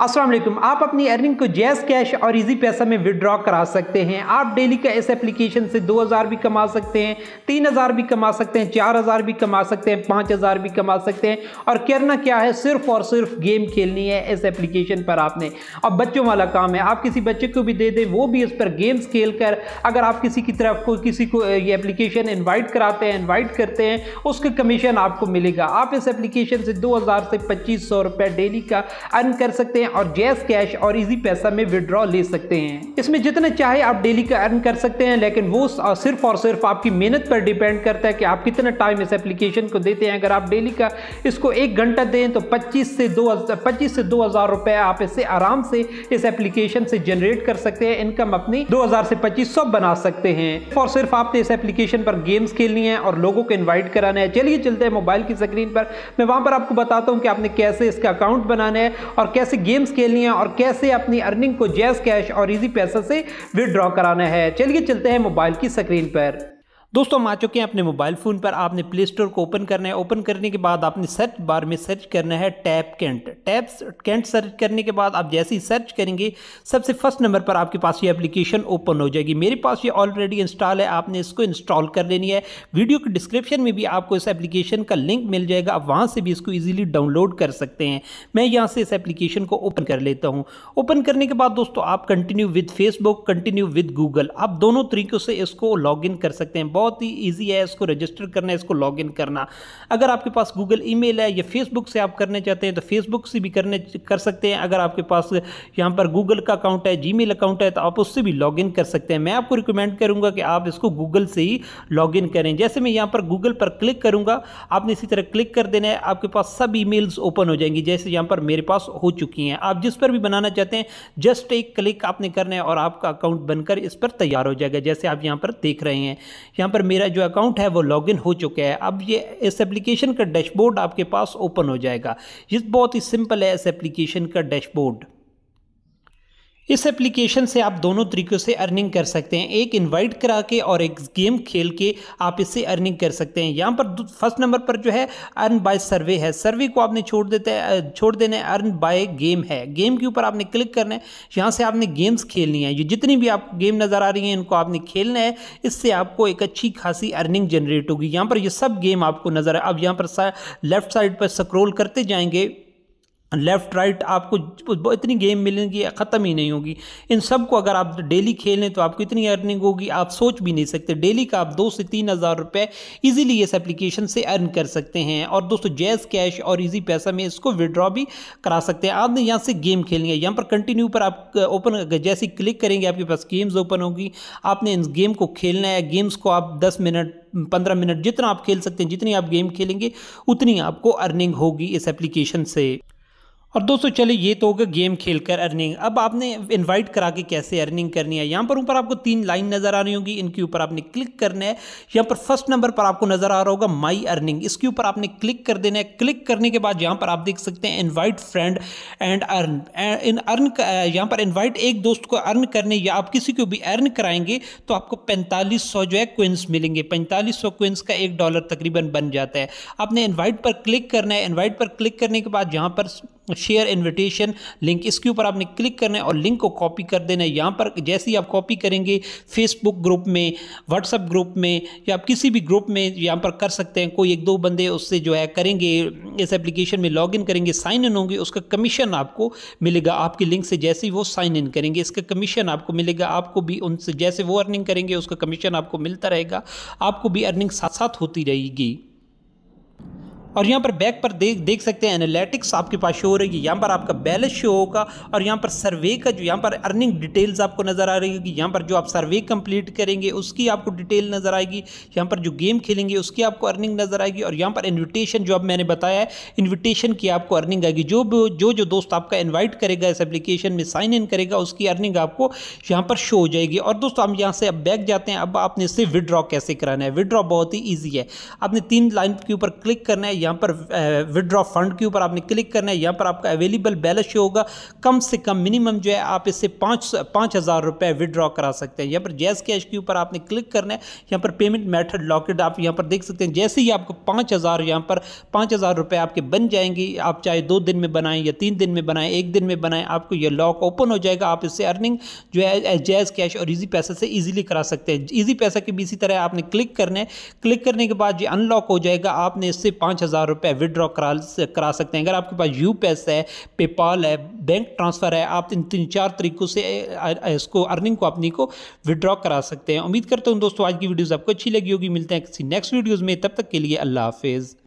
असलम आप अपनी अर्निंग को जैस कैश और इजी पैसा में विड्रॉ करा सकते हैं आप डेली का इस एप्लीकेशन से 2000 भी कमा सकते हैं 3000 भी कमा सकते हैं 4000 भी कमा सकते हैं 5000 भी कमा सकते हैं और करना क्या है सिर्फ और सिर्फ गेम खेलनी है इस एप्लीकेशन पर आपने अब बच्चों वाला काम है आप किसी बच्चे को भी दे दें वो भी इस पर गेम्स खेल कर अगर आप किसी की तरफ को किसी को ये एप्लीकेशन इन्वाइट कराते हैं इन्वाइट करते हैं उसका कमीशन आपको मिलेगा आप इस एप्लीकेशन से दो से पच्चीस सौ डेली का अर्न कर सकते हैं हैं और जैस कैश और इजी पैसा में विड्रॉ ले सकते हैं इसमें जितना चाहे आप डेली का अर्न कर सकते हैं लेकिन वो सिर्फ और सिर्फ आपकी मेहनत पर डिपेंड करता है कि आप कितना टाइम इस एप्लीकेशन को देते हैं अगर आप डेली का इसको एक घंटा दें तो पच्चीस से दो पच्चीस से दो हज़ार रुपये आप इससे आराम से इस एप्लीकेशन से जनरेट कर सकते हैं इनकम अपनी दो हज़ार से पच्चीस सौ बना सकते हैं और सिर्फ आपने इस एप्लीकेशन पर गेम्स खेलनी है और लोगों को इन्वाइट कराना है चलिए चलते हैं मोबाइल की स्क्रीन पर मैं वहां पर आपको बताता हूँ कि आपने कैसे इसका अकाउंट बनाना है और कैसे गेम गेम्स खेलनी है और कैसे अपनी अर्निंग को जैस कैश और इजी पैसा से विदड्रॉ कराना है चलिए चलते हैं मोबाइल की स्क्रीन पर दोस्तों हम आ चुके हैं अपने मोबाइल फ़ोन पर आपने प्ले स्टोर को ओपन करना है ओपन करने के बाद आपने सर्च बार में सर्च करना है टैप कैंट टैप कैंट सर्च करने के बाद आप जैसे ही सर्च करेंगे सबसे फर्स्ट नंबर पर आपके पास ये एप्लीकेशन ओपन हो जाएगी मेरे पास ये ऑलरेडी इंस्टॉल है आपने इसको इंस्टॉल कर लेनी है वीडियो के डिस्क्रिप्शन में भी आपको इस एप्लीकेशन का लिंक मिल जाएगा आप वहाँ से भी इसको ईजिली डाउनलोड कर सकते हैं मैं यहाँ से इस एप्लीकेशन को ओपन कर लेता हूँ ओपन करने के बाद दोस्तों आप continue with Facebook continue with Google आप दोनों तरीक़ों से इसको लॉग कर सकते हैं बहुत ही ईजी है इसको रजिस्टर करना इसको लॉग इन करना अगर आपके पास गूगल ईमेल है या फेसबुक से आप करने चाहते हैं तो फेसबुक से भी करने कर सकते हैं अगर आपके पास यहाँ पर गूगल का अकाउंट है जी अकाउंट है तो आप उससे भी लॉग कर सकते हैं मैं आपको रिकमेंड करूँगा कि आप इसको गूगल से ही लॉग करें जैसे मैं यहाँ पर गूगल पर क्लिक करूँगा आपने इसी तरह क्लिक कर देना है आपके पास सब ई ओपन हो जाएंगी जैसे यहाँ पर मेरे पास हो चुकी हैं आप जिस पर भी बनाना चाहते हैं जस्ट एक क्लिक आपने करना है और आपका अकाउंट बनकर इस पर तैयार हो जाएगा जैसे आप यहाँ पर देख रहे हैं यहाँ यहाँ पर मेरा जो अकाउंट है वो लॉगिन हो चुका है अब ये इस एप्लीकेशन का डैशबोर्ड आपके पास ओपन हो जाएगा ये बहुत ही सिंपल है इस एप्लीकेशन का डैशबोर्ड इस एप्लीकेशन से आप दोनों तरीक़ों से अर्निंग कर सकते हैं एक इनवाइट करा के और एक गेम खेल के आप इससे अर्निंग कर सकते हैं यहाँ पर फर्स्ट नंबर पर जो है अर्न बाय सर्वे है सर्वे को आपने छोड़ देते हैं छोड़ देना है अर्न बाय गेम है गेम के ऊपर आपने क्लिक करना है यहाँ से आपने गेम्स खेलनी है ये जितनी भी आपको गेम नज़र आ रही हैं इनको आपने खेलना है इससे आपको एक अच्छी खासी अर्निंग जनरेट होगी यहाँ पर ये सब गेम आपको नज़र अब यहाँ पर लेफ्ट साइड पर स्क्रोल करते जाएंगे लेफ्ट राइट आपको इतनी गेम मिलेंगी ख़त्म ही नहीं होगी इन सब को अगर आप डेली खेलें तो आपको इतनी अर्निंग होगी आप सोच भी नहीं सकते डेली का आप दो से तीन हज़ार रुपये ईजीली इस एप्लीकेशन से अर्न कर सकते हैं और दोस्तों जैज़ कैश और इजी पैसा में इसको विड्रॉ भी करा सकते हैं आपने यहाँ से गेम खेलनी है यहाँ पर कंटिन्यू पर आप ओपन जैसे क्लिक करेंगे आपके पास गेम्स ओपन होगी आपने इन गेम को खेलना है गेम्स को आप दस मिनट पंद्रह मिनट जितना आप खेल सकते हैं जितनी आप गेम खेलेंगे उतनी आपको अर्निंग होगी इस एप्लीकेशन से और दोस्तों चलिए ये तो होगा गेम खेलकर अर्निंग अब आपने इनवाइट करा के कैसे अर्निंग करनी है यहाँ पर ऊपर आपको तीन लाइन नज़र आ रही होगी इनके ऊपर आपने क्लिक करना है यहाँ पर फर्स्ट नंबर पर आपको नज़र आ रहा होगा माई अर्निंग इसके ऊपर आपने क्लिक कर देना है क्लिक करने के बाद यहाँ पर आप देख सकते हैं invite friend and earn in earn यहाँ पर इन्वाइट एक दोस्त को अर्न करने या आप किसी को भी अर्न कराएंगे तो आपको पैंतालीस सौ जो है क्विंस मिलेंगे पैंतालीस सौ क्विंस का एक डॉलर तकरीबन बन जाता है आपने इन्वाइट पर क्लिक करना है इन्वाइट पर क्लिक करने के बाद यहाँ पर शेयर इनविटेशन लिंक इसके ऊपर आपने क्लिक करना है और लिंक को कॉपी कर देना है यहाँ पर जैसे ही आप कॉपी करेंगे फेसबुक ग्रुप में व्हाट्सअप ग्रुप में या आप किसी भी ग्रुप में यहाँ पर कर सकते हैं कोई एक दो बंदे उससे जो है करेंगे इस एप्लीकेशन में लॉगिन करेंगे साइन इन होंगे उसका कमीशन आपको मिलेगा आपके लिंक से जैसे ही वो साइन इन करेंगे इसका कमीशन आपको मिलेगा आपको भी उनसे जैसे वो अर्निंग करेंगे उसका कमीशन आपको मिलता रहेगा आपको भी अर्निंग साथ साथ होती रहेगी और यहाँ पर बैक पर देख देख सकते हैं एनालिटिक्स आपके पास शो हो रही है यहाँ पर आपका बैलेंस शो होगा और यहाँ पर सर्वे का जो यहाँ पर अर्निंग डिटेल्स आपको नज़र आ रही होगी यहाँ पर जो आप सर्वे कंप्लीट करेंगे उसकी आपको डिटेल नज़र आएगी यहाँ पर जो गेम खेलेंगे उसकी आपको अर्निंग नज़र आएगी और यहाँ पर इन्विटेशन जो अब मैंने बताया है इन्विटेशन की आपको अर्निंग आएगी जो जो जो दोस्त आपका इन्वाइट करेगा इस एप्लीकेशन में साइन इन करेगा उसकी अर्निंग आपको यहाँ पर शो हो जाएगी और दोस्तों हम यहाँ से अब बैक जाते हैं अब आपने इससे विदड्रॉ कैसे कराना है विदड्रॉ बहुत ही ईजी है आपने तीन लाइन के ऊपर क्लिक करना है यहाँ पर विदड्रॉ फंड के ऊपर आपने क्लिक करना है यहाँ पर आपका अवेलेबल बैलेंस शो होगा कम से कम मिनिमम जो है आप इससे पाँच पाँच हज़ार रुपये विदड्रॉ करा सकते हैं यहाँ पर जैस कैश के ऊपर आपने क्लिक करना है यहाँ पर पेमेंट मैथड लॉकेट आप यहाँ पर देख सकते हैं जैसे ही आपको पाँच हज़ार यहाँ पर पाँच हज़ार रुपये आपके बन जाएंगे आप चाहे दो दिन में बनाएं या तीन दिन में बनाएं एक दिन में बनाएं आपको यह लॉक ओपन हो जाएगा आप इससे अर्निंग जो है जैज़ कैश और ईजी पैसा से ईजिली करा सकते हैं ईजी पैसा के भी इसी तरह आपने क्लिक करना है क्लिक करने के बाद ये अनलॉक हो जाएगा आपने इससे पाँच हज़ार रुपये विड्रॉ करा करा सकते हैं अगर आपके पास यू है पेपाल है बैंक ट्रांसफ़र है आप इन तीन चार तरीक़ों से इसको अर्निंग को अपनी को विड्रॉ करा सकते हैं उम्मीद करता हूँ दोस्तों आज की वीडियोज़ आपको अच्छी लगी होगी मिलते हैं किसी नेक्स्ट वीडियोज़ में तब तक के लिए अल्लाह हाफिज़